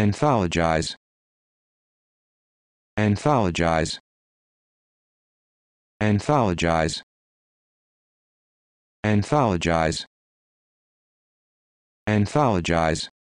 Anthologize. Anthologize. Anthologize. Anthologize. Anthologize.